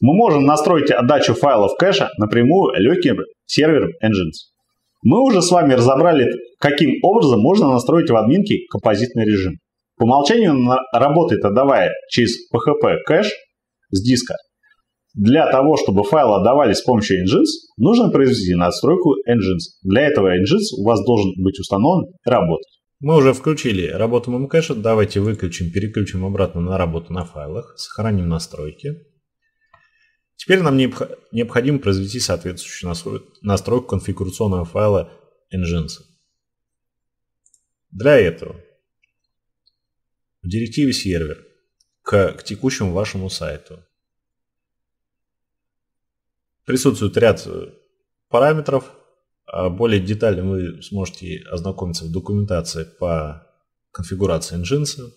Мы можем настроить отдачу файлов кэша напрямую легким сервером Engines. Мы уже с вами разобрали, каким образом можно настроить в админке композитный режим. По умолчанию он работает, отдавая через PHP кэш с диска. Для того, чтобы файлы отдавались с помощью Engines, нужно произвести настройку Engines. Для этого Engines у вас должен быть установлен и работать. Мы уже включили работу Memcache, давайте выключим, переключим обратно на работу на файлах, сохраним настройки. Теперь нам необходимо произвести соответствующую настройку конфигурационного файла Nginx. Для этого в директиве сервер к, к текущему вашему сайту присутствует ряд э, параметров. А более детально вы сможете ознакомиться в документации по конфигурации Nginx.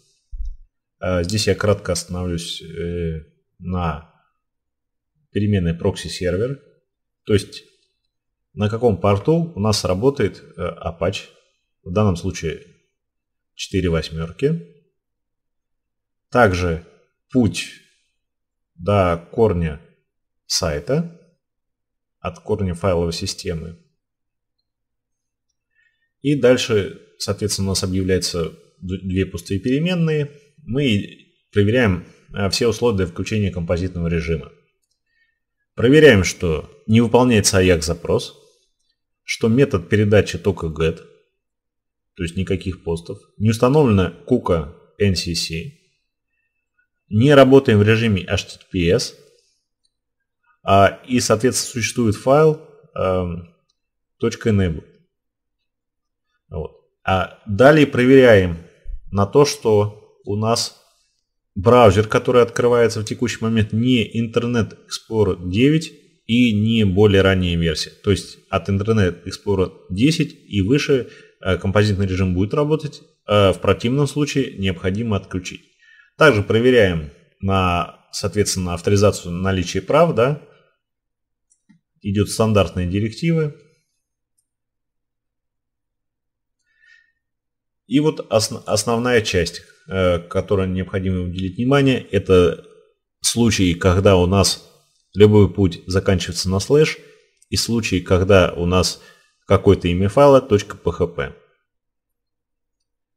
А здесь я кратко остановлюсь э, на переменная прокси-сервер, то есть на каком порту у нас работает э, Apache, в данном случае 4 восьмерки. Также путь до корня сайта, от корня файловой системы. И дальше, соответственно, у нас объявляются две пустые переменные. Мы проверяем э, все условия для включения композитного режима. Проверяем, что не выполняется AJAX-запрос, что метод передачи тока get, то есть никаких постов, не установлена кука NCC, не работаем в режиме HTTPS, а, и, соответственно, существует файл э, .enable. Вот. А далее проверяем на то, что у нас браузер, который открывается в текущий момент, не Internet Explorer 9 и не более ранние версии. То есть от Internet Explorer 10 и выше э, композитный режим будет работать. Э, в противном случае необходимо отключить. Также проверяем на, соответственно, авторизацию наличия прав. Да? Идет стандартные директивы. И вот основная часть. Э, которым необходимо уделить внимание, это случаи, когда у нас любой путь заканчивается на слэш, и случаи, когда у нас какой то имя файла .php.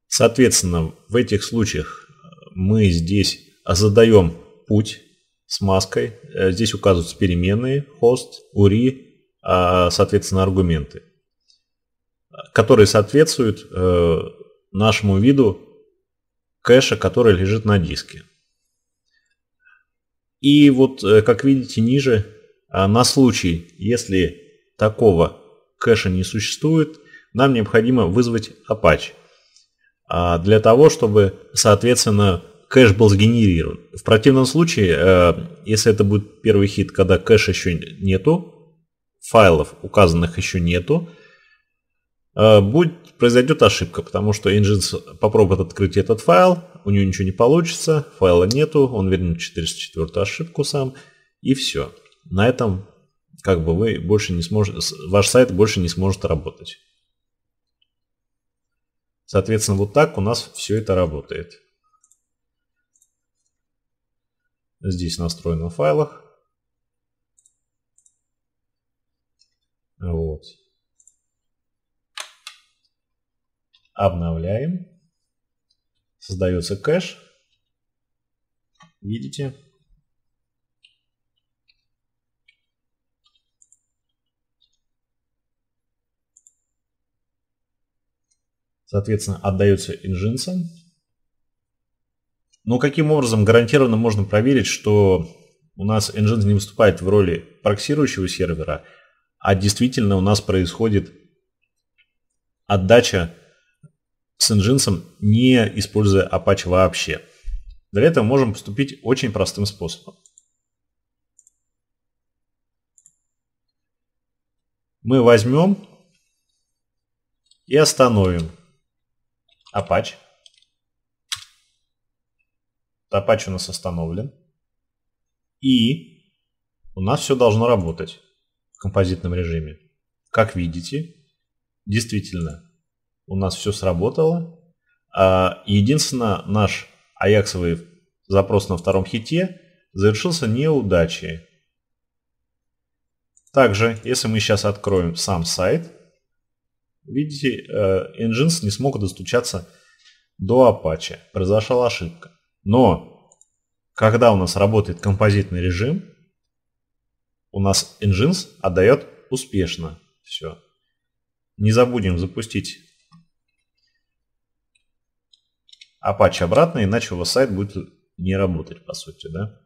Соответственно, в этих случаях мы здесь задаем путь с маской. Э, здесь указываются переменные, хост, URI, а, соответственно, аргументы, которые соответствуют э, нашему виду кэша, который лежит на диске. И вот, э, как видите ниже, а, на случай, если такого кэша не существует, нам необходимо вызвать Apache а, для того, чтобы, соответственно, кэш был сгенерирован. В противном случае, э, если это будет первый хит, когда кэша еще нету, файлов указанных еще нету, Э, будет, произойдет ошибка, потому что Nginx попробует открыть этот файл, у него ничего не получится, файла нету, он вернет 404 ошибку сам, и все. На этом как бы вы больше не сможете, ваш сайт больше не сможет работать. Соответственно, вот так у нас все это работает. Здесь настроено в файлах. Вот. Обновляем. Создается кэш. Видите? Соответственно, отдается инжинцам. Но каким образом гарантированно можно проверить, что у нас Nginx не выступает в роли проксирующего сервера, а действительно у нас происходит отдача с Nginx, не используя Apache вообще. Для этого можем поступить очень простым способом. Мы возьмем и остановим Apache. Apache у нас остановлен. И у нас все должно работать в композитном режиме. Как видите, действительно, у нас все сработало. А, Единственное, наш аяксовый запрос на втором хите завершился неудачей. Также, если мы сейчас откроем сам сайт, видите, Engines э, не смог достучаться до Apache. Произошла ошибка. Но, когда у нас работает композитный режим, у нас Engines отдает успешно все. Не забудем запустить А патч обратно, иначе у вас сайт будет не работать, по сути, да?